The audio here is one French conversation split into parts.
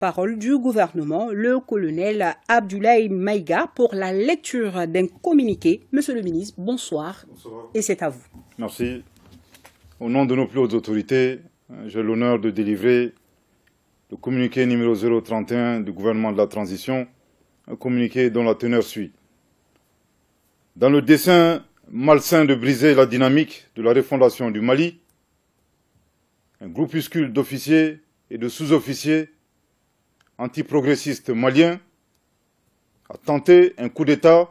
parole du gouvernement, le colonel Abdoulaye Maïga, pour la lecture d'un communiqué. Monsieur le ministre, bonsoir, et c'est à vous. Merci. Au nom de nos plus hautes autorités, j'ai l'honneur de délivrer le communiqué numéro 031 du gouvernement de la transition, un communiqué dont la teneur suit. Dans le dessin malsain de briser la dynamique de la refondation du Mali, un groupuscule d'officiers et de sous-officiers antiprogressiste malien a tenté un coup d'État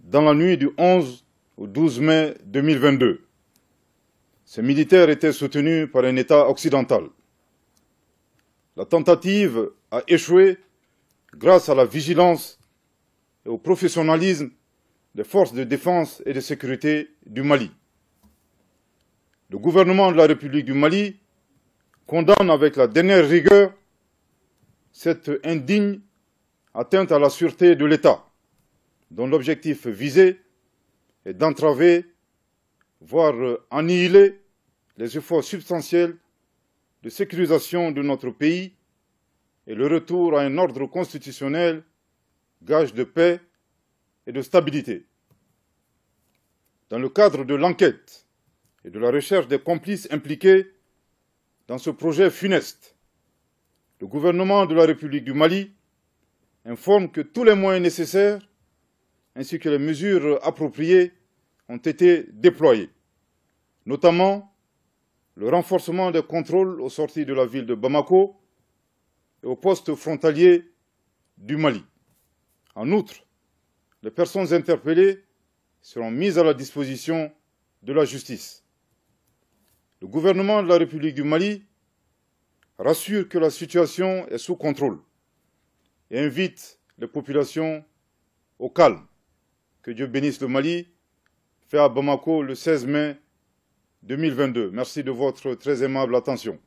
dans la nuit du 11 au 12 mai 2022. Ces militaires étaient soutenus par un État occidental. La tentative a échoué grâce à la vigilance et au professionnalisme des forces de défense et de sécurité du Mali. Le gouvernement de la République du Mali condamne avec la dernière rigueur cette indigne atteinte à la sûreté de l'État, dont l'objectif visé est d'entraver, voire annihiler les efforts substantiels de sécurisation de notre pays et le retour à un ordre constitutionnel gage de paix et de stabilité. Dans le cadre de l'enquête et de la recherche des complices impliqués dans ce projet funeste, le gouvernement de la République du Mali informe que tous les moyens nécessaires ainsi que les mesures appropriées ont été déployés, notamment le renforcement des contrôles aux sorties de la ville de Bamako et aux postes frontaliers du Mali. En outre, les personnes interpellées seront mises à la disposition de la justice. Le gouvernement de la République du Mali rassure que la situation est sous contrôle et invite les populations au calme. Que Dieu bénisse le Mali, fait à Bamako le 16 mai 2022. Merci de votre très aimable attention.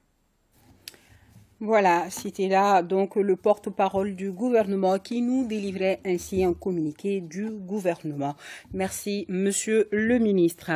Voilà, c'était là donc le porte-parole du gouvernement qui nous délivrait ainsi un communiqué du gouvernement. Merci, monsieur le ministre.